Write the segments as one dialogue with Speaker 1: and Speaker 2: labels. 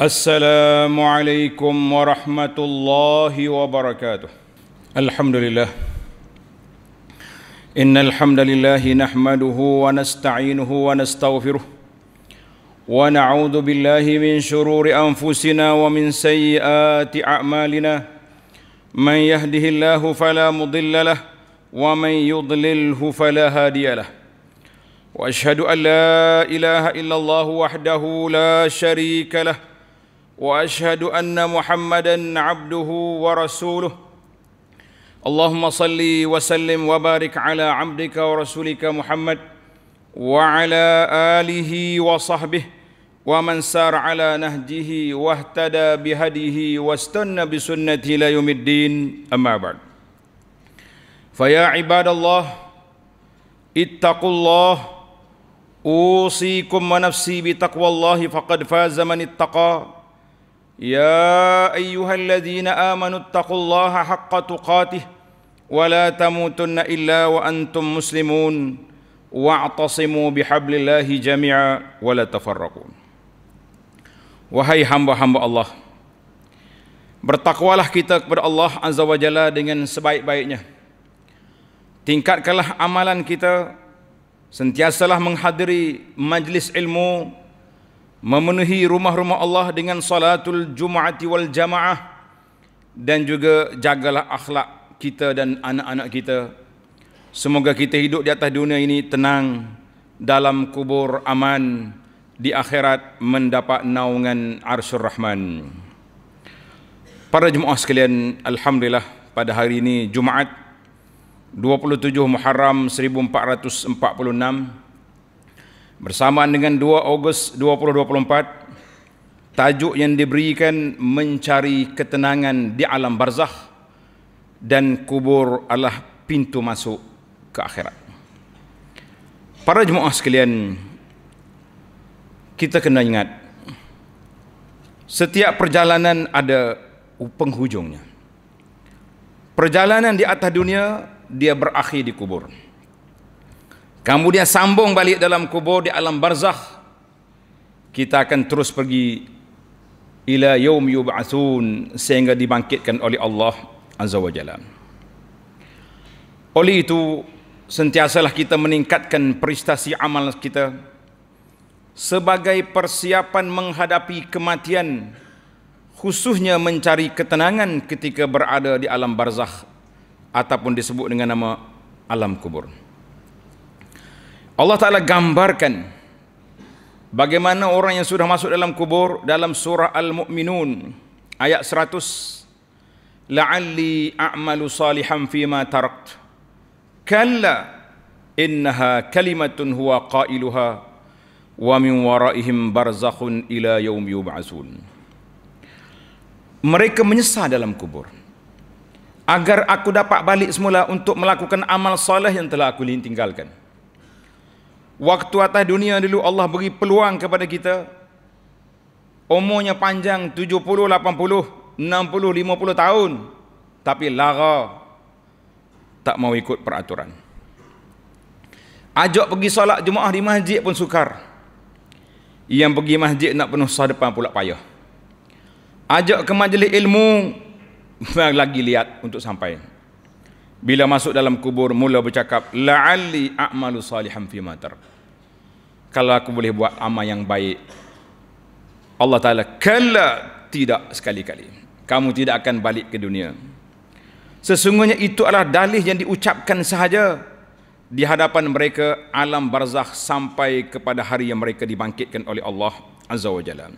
Speaker 1: السلام عليكم ورحمة الله وبركاته الحمد لله إن الحمد لله نحمده ونستعينه ونستغفره ونعوذ بالله من شرور أنفسنا ومن سيئات أعمالنا من يهده الله فلا مضل له ومن يضلله فلا هادي له واشهد ان لا اله الا الله وحده لا شريك له واشهد ان محمدا عبده ورسوله اللهم صل وسلم وبارك على عبدك ورسولك محمد وعلى اله وصحبه ومن سار على نهجه واهتدى بهديه واستنى بسنته الى يوم الدين اما بعد فيا عباد الله اتقوا الله اوصيكم ونفسي بتقوى الله فقد فاز من اتقى يا أيها الذين آمنوا اتقوا الله حق تقاته ولا تموتن إلا وأنتم مسلمون واعتصموا بحبل الله جميعا ولا تفرقوا Wahai hamba-hamba Allah Bertakwalah kita kepada Allah Azza wa Jalla dengan sebaik-baiknya Tingkatkanlah amalan kita Sentiasalah menghadiri majlis ilmu memenuhi rumah-rumah Allah dengan salatul jumaati wal jamaah dan juga jagalah akhlak kita dan anak-anak kita semoga kita hidup di atas dunia ini tenang dalam kubur aman di akhirat mendapat naungan arsyur rahman para jemaah sekalian alhamdulillah pada hari ini jumaat 27 Muharram 1446 Bersamaan dengan 2 Ogos 2024, tajuk yang diberikan mencari ketenangan di alam barzakh dan kubur adalah pintu masuk ke akhirat. Para jemaah sekalian, kita kena ingat setiap perjalanan ada penghujungnya. Perjalanan di atas dunia dia berakhir di kubur. Kemudian sambung balik dalam kubur di alam barzakh. Kita akan terus pergi ila yaum yub'atsun sehingga dibangkitkan oleh Allah Azza wa Jalla. Oleh itu sentiasalah kita meningkatkan prestasi amal kita sebagai persiapan menghadapi kematian khususnya mencari ketenangan ketika berada di alam barzakh ataupun disebut dengan nama alam kubur. Allah Ta'ala gambarkan bagaimana orang yang sudah masuk dalam kubur dalam surah Al-Mu'minun ayat 100 la'alli a'malu salihan fima tarakt kalla innaha kalimatun huwa qailuha wa min waraihim barzakhun ila yawm yub'asun mereka menyesal dalam kubur agar aku dapat balik semula untuk melakukan amal soleh yang telah aku tinggalkan Waktu atas dunia dulu Allah beri peluang kepada kita Umurnya panjang 70, 80, 60, 50 tahun Tapi lara Tak mau ikut peraturan Ajak pergi solat jemaah di masjid pun sukar Yang pergi masjid nak penuh sadepan pula payah Ajak ke majlis ilmu Lagi lihat untuk sampai Bila masuk dalam kubur mula bercakap laali a'malu salihan fi matar kalau aku boleh buat amal yang baik Allah Ta'ala kala tidak sekali-kali kamu tidak akan balik ke dunia sesungguhnya itu adalah dalih yang diucapkan sahaja di hadapan mereka alam barzakh sampai kepada hari yang mereka dibangkitkan oleh Allah Azza wa Jalla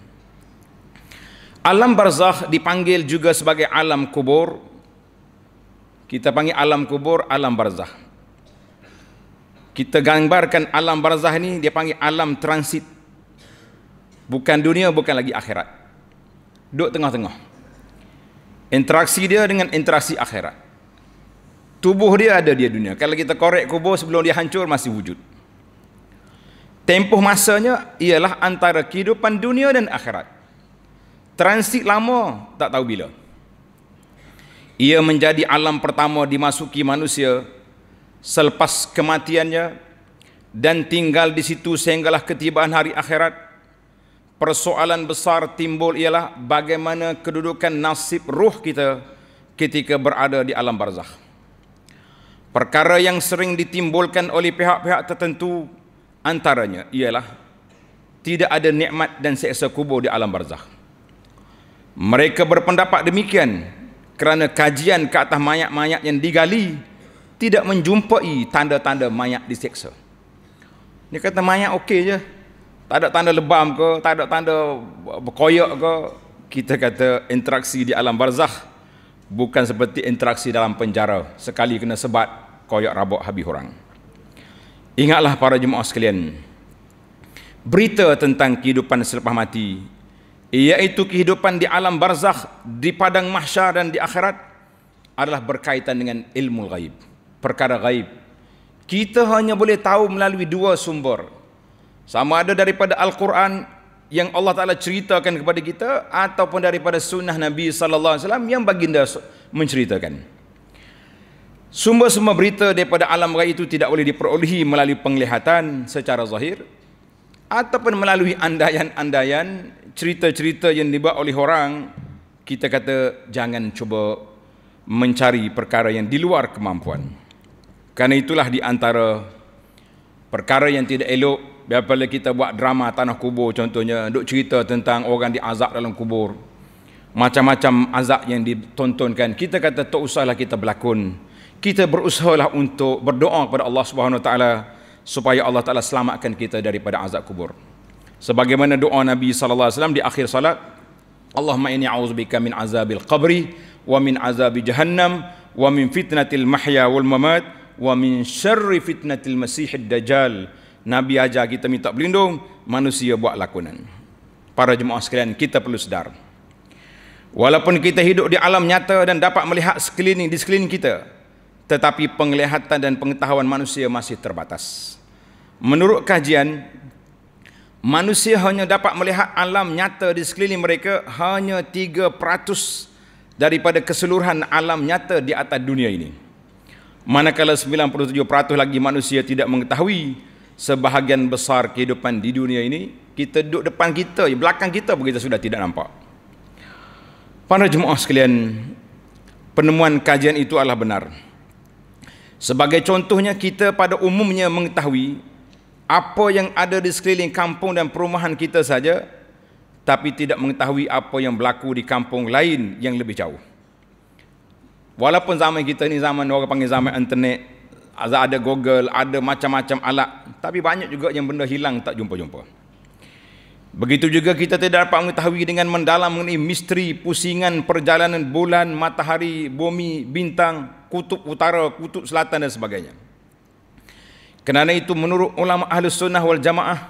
Speaker 1: alam barzakh dipanggil juga sebagai alam kubur kita panggil alam kubur alam barzakh kita gambarkan alam barzah ni dia panggil alam transit bukan dunia bukan lagi akhirat duduk tengah-tengah interaksi dia dengan interaksi akhirat tubuh dia ada dia dunia kalau kita korek kubur sebelum dia hancur masih wujud tempoh masanya ialah antara kehidupan dunia dan akhirat transit lama tak tahu bila ia menjadi alam pertama dimasuki manusia selepas kematiannya dan tinggal di situ sehinggalah ketibaan hari akhirat persoalan besar timbul ialah bagaimana kedudukan nasib ruh kita ketika berada di alam barzakh perkara yang sering ditimbulkan oleh pihak-pihak tertentu antaranya ialah tidak ada nikmat dan seksa kubur di alam barzakh mereka berpendapat demikian kerana kajian ke atas mayat-mayat yang digali tidak menjumpai tanda-tanda mayat diseksa. Dia kata mayat okey je. Tak ada tanda lebam ke, tak ada tanda berkoyak ke. Kita kata interaksi di alam barzakh bukan seperti interaksi dalam penjara. Sekali kena sebat, koyak rabok habis orang. Ingatlah para jemaah sekalian. Berita tentang kehidupan selepas mati iaitu kehidupan di alam barzakh, di padang mahsyar dan di akhirat adalah berkaitan dengan ilmu ghaib perkara gaib Kita hanya boleh tahu melalui dua sumber. Sama ada daripada Al-Quran yang Allah Taala ceritakan kepada kita ataupun daripada sunnah Nabi sallallahu alaihi wasallam yang baginda menceritakan. sumber semua berita daripada alam raya itu tidak boleh diperolehi melalui penglihatan secara zahir ataupun melalui andaian-andaian cerita-cerita yang dibuat oleh orang kita kata jangan cuba mencari perkara yang di luar kemampuan. Kerana itulah di antara perkara yang tidak elok bila kita buat drama tanah kubur contohnya duk cerita tentang orang diazab dalam kubur macam-macam azab yang ditontonkan kita kata tak usahlah kita berlakon kita berusahalah untuk berdoa kepada Allah Subhanahu Wa Taala supaya Allah Taala selamatkan kita daripada azab kubur sebagaimana doa Nabi sallallahu alaihi wasallam di akhir salat Allahumma inni a'udzubika min azabil qabri wa min azabi jahannam wa min fitnatil mahya wal mamat wa min syarri fitnatil masiihid dajjal nabi ajar kita minta pelindung manusia buat lakonan para jemaah sekalian kita perlu sedar walaupun kita hidup di alam nyata dan dapat melihat sekeliling di sekeliling kita tetapi penglihatan dan pengetahuan manusia masih terbatas menurut kajian manusia hanya dapat melihat alam nyata di sekeliling mereka hanya 3% daripada keseluruhan alam nyata di atas dunia ini 3% Manakala 97% lagi manusia tidak mengetahui sebahagian besar kehidupan di dunia ini, kita duduk depan kita, belakang kita begitu sudah tidak nampak. Para jemaah sekalian, penemuan kajian itu adalah benar. Sebagai contohnya, kita pada umumnya mengetahui apa yang ada di sekeliling kampung dan perumahan kita saja, tapi tidak mengetahui apa yang berlaku di kampung lain yang lebih jauh. Walaupun zaman kita ni zaman orang panggil zaman internet, ada ada Google, ada macam-macam alat, tapi banyak juga yang benda hilang tak jumpa-jumpa. Begitu juga kita tidak dapat mengetahui dengan mendalam mengenai misteri pusingan perjalanan bulan, matahari, bumi, bintang, kutub utara, kutub selatan dan sebagainya. Kerana itu menurut ulama ahli sunnah wal jamaah,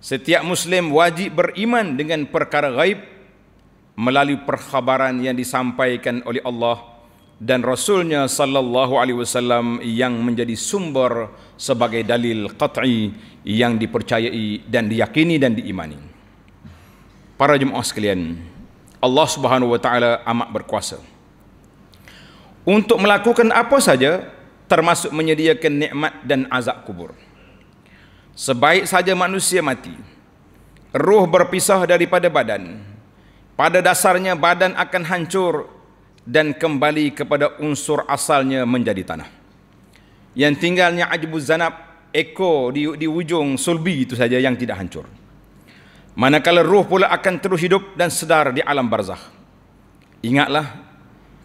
Speaker 1: setiap muslim wajib beriman dengan perkara gaib melalui perkhabaran yang disampaikan oleh Allah dan rasulnya sallallahu alaihi wasallam yang menjadi sumber sebagai dalil qat'i yang dipercayai dan diyakini dan diimani. Para jemaah sekalian, Allah Subhanahu wa taala amat berkuasa. Untuk melakukan apa saja termasuk menyediakan nikmat dan azab kubur. Sebaik saja manusia mati, roh berpisah daripada badan. Pada dasarnya badan akan hancur dan kembali kepada unsur asalnya menjadi tanah. Yang tinggalnya ajbuz zanab eko di, di ujung sulbi itu saja yang tidak hancur. Manakala ruh pula akan terus hidup dan sedar di alam barzakh. Ingatlah,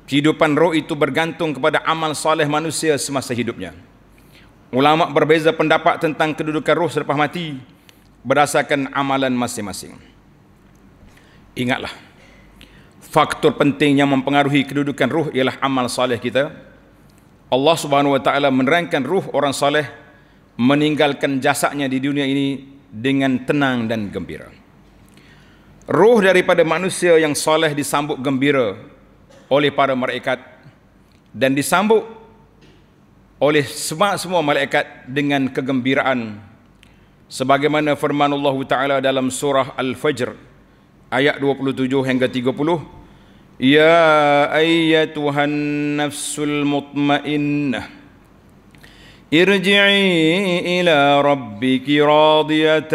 Speaker 1: kehidupan roh itu bergantung kepada amal soleh manusia semasa hidupnya. Ulama berbeza pendapat tentang kedudukan roh selepas mati berdasarkan amalan masing-masing. Ingatlah, faktor penting yang mempengaruhi kedudukan ruh ialah amal saleh kita. Allah Subhanahu wa taala menerangkan ruh orang saleh meninggalkan jasadnya di dunia ini dengan tenang dan gembira. Ruh daripada manusia yang saleh disambut gembira oleh para malaikat dan disambut oleh semua semua malaikat dengan kegembiraan sebagaimana firman Allah Taala dalam surah Al-Fajr ayat 27 hingga يا أيتها النفس المطمئنة ارجعي إلى ربك راضية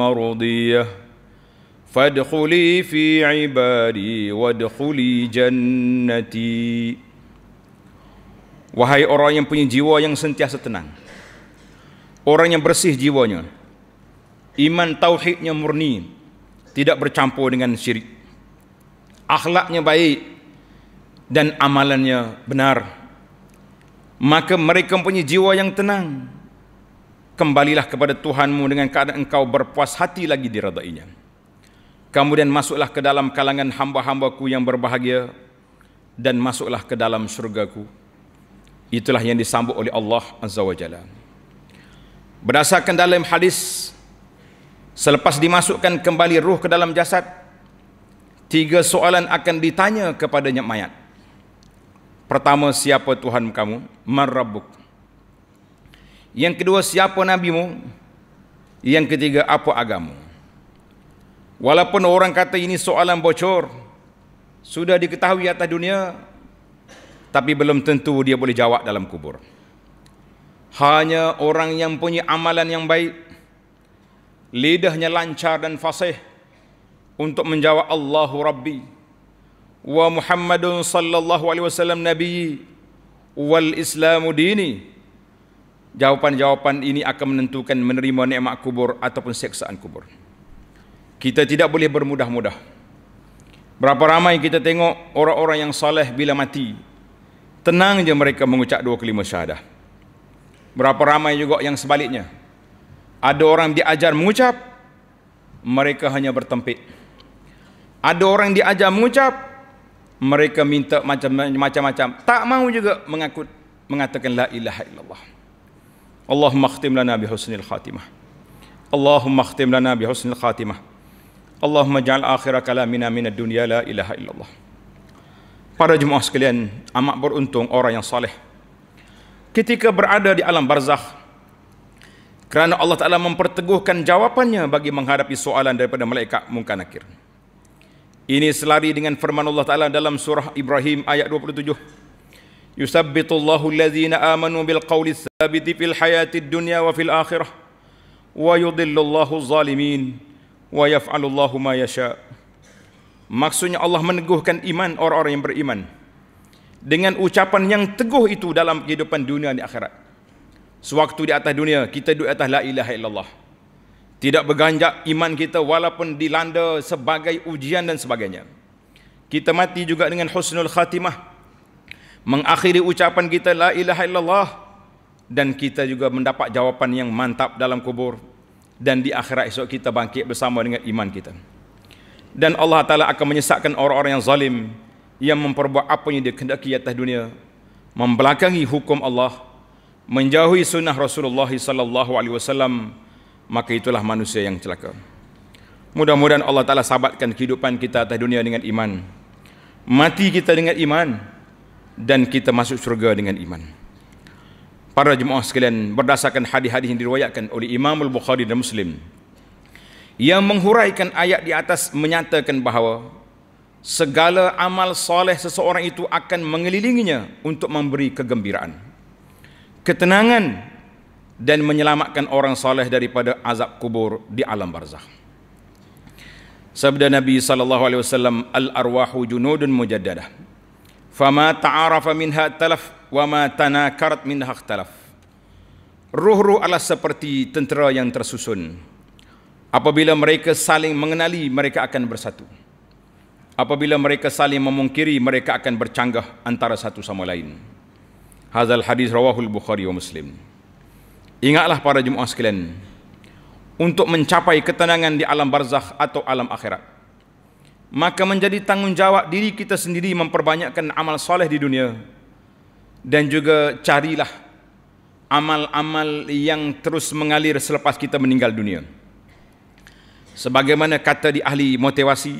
Speaker 1: مرضية فادخلي في عبادي وادخلي جنتي Wahai orang yang punya jiwa yang sentiasa tenang Orang yang bersih jiwanya Iman tauhidnya murni Tidak bercampur dengan syirik akhlaknya baik dan amalannya benar maka mereka punya jiwa yang tenang kembalilah kepada Tuhanmu dengan keadaan engkau berpuas hati lagi diradainya kemudian masuklah ke dalam kalangan hamba-hambaku yang berbahagia dan masuklah ke dalam syurgaku itulah yang disambut oleh Allah Azza wa Jalla berdasarkan dalam hadis selepas dimasukkan kembali ruh ke dalam jasad Tiga soalan akan ditanya kepadanya mayat. Pertama, siapa Tuhan kamu? Marabuk. Yang kedua, siapa nabi mu, Yang ketiga, apa agamu? Walaupun orang kata ini soalan bocor, sudah diketahui atas dunia, tapi belum tentu dia boleh jawab dalam kubur. Hanya orang yang punya amalan yang baik, lidahnya lancar dan fasih, untuk menjawab Allahu Rabbi wa Muhammadun sallallahu alaihi wasallam nabi wal Islamu dini. Jawapan-jawapan ini akan menentukan menerima nikmat kubur ataupun seksaan kubur. Kita tidak boleh bermudah-mudah. Berapa ramai kita tengok orang-orang yang saleh bila mati. Tenang je mereka mengucap dua kelima syahadah. Berapa ramai juga yang sebaliknya. Ada orang diajar mengucap mereka hanya bertempik. Ada orang diajar mengucap mereka minta macam macam tak mau juga mengaku mengatakan la ilaha illallah. Allahumma khtim lana bi husnil khatimah. Allahumma khtim lana bi husnil khatimah. Allahumma ja'al akhira kalamina minad dunya la ilaha illallah. Para jemaah sekalian, amat beruntung orang yang saleh. Ketika berada di alam barzakh, kerana Allah Ta'ala memperteguhkan jawapannya bagi menghadapi soalan daripada malaikat mungkar nakir. Ini selari dengan firman Allah Taala dalam surah Ibrahim ayat 27. Yusabbitu Allahu amanu bil qawli tsabit fil hayati dunya wa fil akhirah wa yudhillu zalimin wa yaf'alu ma yasha. Maksudnya Allah meneguhkan iman orang-orang yang beriman dengan ucapan yang teguh itu dalam kehidupan dunia dan akhirat. Sewaktu di atas dunia kita duduk atas la ilaha illallah tidak berganjak iman kita walaupun dilanda sebagai ujian dan sebagainya. Kita mati juga dengan husnul khatimah. Mengakhiri ucapan kita la ilaha illallah dan kita juga mendapat jawapan yang mantap dalam kubur dan di akhirat esok kita bangkit bersama dengan iman kita. Dan Allah Taala akan menyesatkan orang-orang yang zalim yang memperbuat apa yang dia kehendaki atas dunia, membelakangi hukum Allah, menjauhi sunnah Rasulullah sallallahu alaihi wasallam maka itulah manusia yang celaka. Mudah-mudahan Allah Ta'ala sabatkan kehidupan kita atas dunia dengan iman. Mati kita dengan iman. Dan kita masuk surga dengan iman. Para jemaah sekalian berdasarkan hadis-hadis yang diriwayatkan oleh Imam Al-Bukhari dan Muslim. Yang menghuraikan ayat di atas menyatakan bahawa segala amal soleh seseorang itu akan mengelilinginya untuk memberi kegembiraan. Ketenangan dan menyelamatkan orang soleh daripada azab kubur di alam barzah. Sabda Nabi sallallahu alaihi wasallam al arwahu junudun mujaddadah. Fama ta'arafa minha talaf wa ma tanakarat minha ikhtalaf. Ruh-ruh adalah seperti tentera yang tersusun. Apabila mereka saling mengenali, mereka akan bersatu. Apabila mereka saling memungkiri, mereka akan bercanggah antara satu sama lain. Hazal hadis rawahul Bukhari wa Muslim. Ingatlah para jemaah sekalian untuk mencapai ketenangan di alam barzakh atau alam akhirat. Maka menjadi tanggungjawab diri kita sendiri memperbanyakkan amal soleh di dunia dan juga carilah amal-amal yang terus mengalir selepas kita meninggal dunia. Sebagaimana kata di ahli motivasi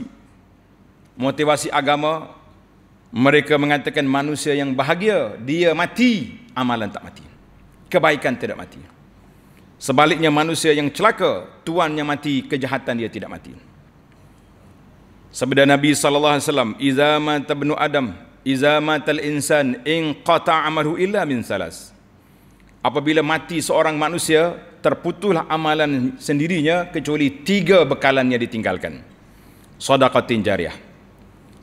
Speaker 1: motivasi agama mereka mengatakan manusia yang bahagia dia mati amalan tak mati. Kebaikan tidak mati. Sebaliknya manusia yang celaka, tuannya mati, kejahatan dia tidak mati. Sabda Nabi sallallahu alaihi wasallam, "Idza mata ibnu Adam, idza matal insan in qata'a amalu illa min salas." Apabila mati seorang manusia, terputuslah amalan sendirinya kecuali tiga bekalannya ditinggalkan. Sedekah jariah.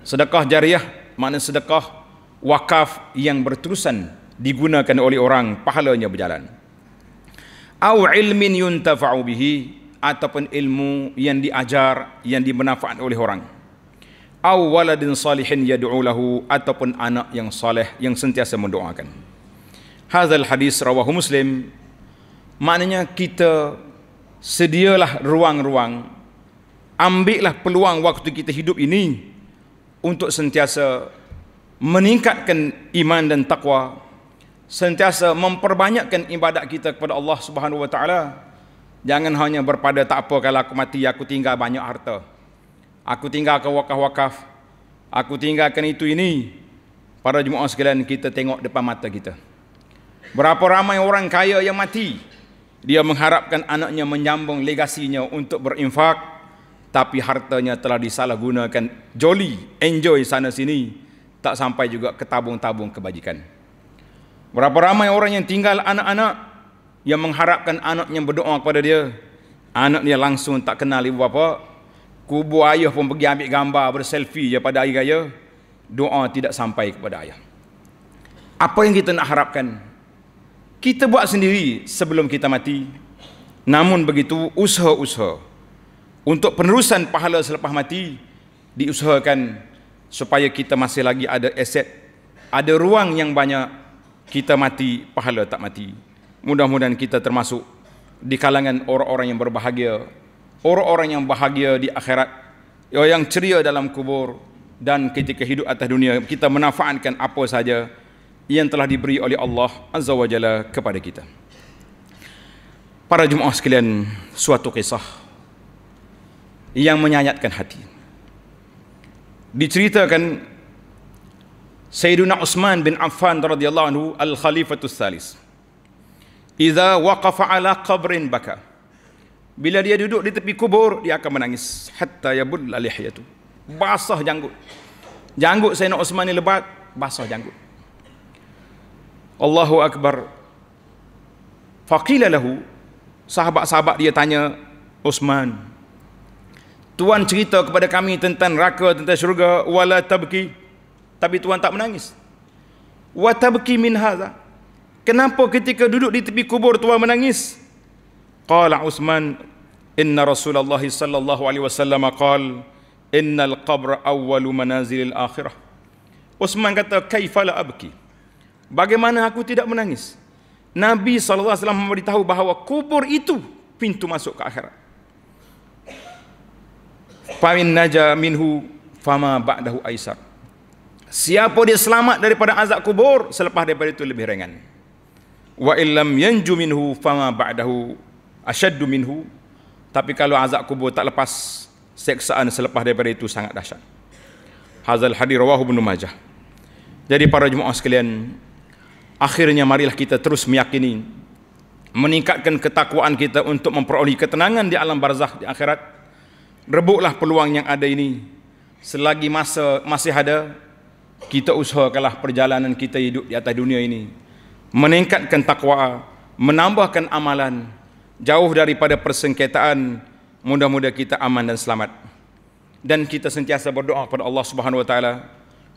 Speaker 1: Sedekah jariah makna sedekah wakaf yang berterusan digunakan oleh orang pahalanya berjalan au ilmin yuntafa'u bihi ataupun ilmu yang diajar yang dimanfaat oleh orang au waladin salihin yad'u lahu ataupun anak yang saleh yang sentiasa mendoakan hadzal hadis rawahu muslim maknanya kita sedialah ruang-ruang ambillah peluang waktu kita hidup ini untuk sentiasa meningkatkan iman dan takwa sentiasa memperbanyakkan ibadat kita kepada Allah Subhanahu wa taala. Jangan hanya berpada tak apa kalau aku mati aku tinggal banyak harta. Aku tinggal ke wakaf-wakaf. Aku tinggalkan itu ini. Para jemaah sekalian kita tengok depan mata kita. Berapa ramai orang kaya yang mati dia mengharapkan anaknya menyambung legasinya untuk berinfak tapi hartanya telah disalahgunakan jolly enjoy sana sini tak sampai juga ke tabung tabung kebajikan. Berapa ramai orang yang tinggal anak-anak yang mengharapkan anaknya berdoa kepada dia. Anak dia langsung tak kenal ibu bapa. Kubu ayah pun pergi ambil gambar berselfie je pada hari raya. Doa tidak sampai kepada ayah. Apa yang kita nak harapkan? Kita buat sendiri sebelum kita mati. Namun begitu usaha-usaha untuk penerusan pahala selepas mati diusahakan supaya kita masih lagi ada aset, ada ruang yang banyak kita mati pahala tak mati mudah-mudahan kita termasuk di kalangan orang-orang yang berbahagia orang-orang yang bahagia di akhirat yang ceria dalam kubur dan ketika hidup atas dunia kita menafaankan apa saja yang telah diberi oleh Allah Azza wa Jalla kepada kita para jemaah sekalian suatu kisah yang menyayatkan hati diceritakan Sayyiduna Utsman bin Affan radhiyallahu anhu al-Khalifatus Salis. Idza waqafa ala qabrin baka. Bila dia duduk di tepi kubur, dia akan menangis hatta yabudd lihyatu. Basah janggut. Janggut Sayyidina Utsman ni lebat, basah janggut. Allahu akbar. Faqila lahu sahabat-sahabat dia tanya Utsman Tuan cerita kepada kami tentang neraka tentang syurga walatabki tapi tuan tak menangis wa tabki min hadha kenapa ketika duduk di tepi kubur tuan menangis qala usman inna rasulullah sallallahu alaihi wasallam qal innal qabr awwal manazilil akhirah usman kata kaifala abki bagaimana aku tidak menangis nabi sallallahu alaihi wasallam memberitahu bahawa kubur itu pintu masuk ke akhirat fa min naja minhu fama ba'dahu aisar Siapa dia selamat daripada azab kubur selepas daripada itu lebih ringan. Wa illam yanju minhu fama ba'dahu ashaddu minhu. Tapi kalau azab kubur tak lepas seksaan selepas daripada itu sangat dahsyat. Hazal hadis rawahu Ibnu Majah. Jadi para jemaah sekalian, akhirnya marilah kita terus meyakini meningkatkan ketakwaan kita untuk memperoleh ketenangan di alam barzakh di akhirat. Rebutlah peluang yang ada ini selagi masa masih ada kita usahakanlah perjalanan kita hidup di atas dunia ini meningkatkan takwa menambahkan amalan jauh daripada persengketaan mudah-mudah kita aman dan selamat dan kita sentiasa berdoa kepada Allah Subhanahu wa taala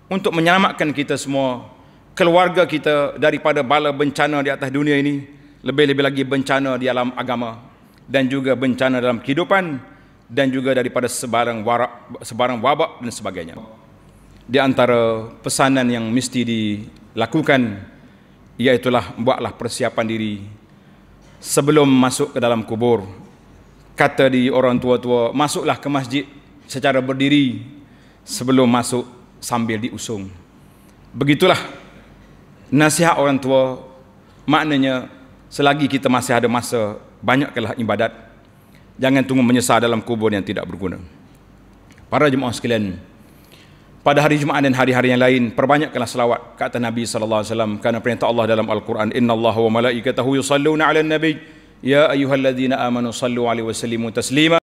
Speaker 1: untuk menyelamatkan kita semua keluarga kita daripada bala bencana di atas dunia ini lebih-lebih lagi bencana di alam agama dan juga bencana dalam kehidupan dan juga daripada sebarang warak sebarang wabak dan sebagainya di antara pesanan yang mesti dilakukan ialah buatlah persiapan diri sebelum masuk ke dalam kubur kata di orang tua-tua masuklah ke masjid secara berdiri sebelum masuk sambil diusung begitulah nasihat orang tua maknanya selagi kita masih ada masa banyaklah ibadat jangan tunggu menyesal dalam kubur yang tidak berguna para jemaah sekalian pada hari Jumaat dan hari-hari yang lain perbanyakkanlah selawat Kata Nabi sallallahu alaihi wasallam kerana perintah Allah dalam Al-Quran innallaha wa malaikatahu yusalluna 'alan nabi ya ayyuhalladzina amanu sallu 'alaihi wasallimu sallimu taslima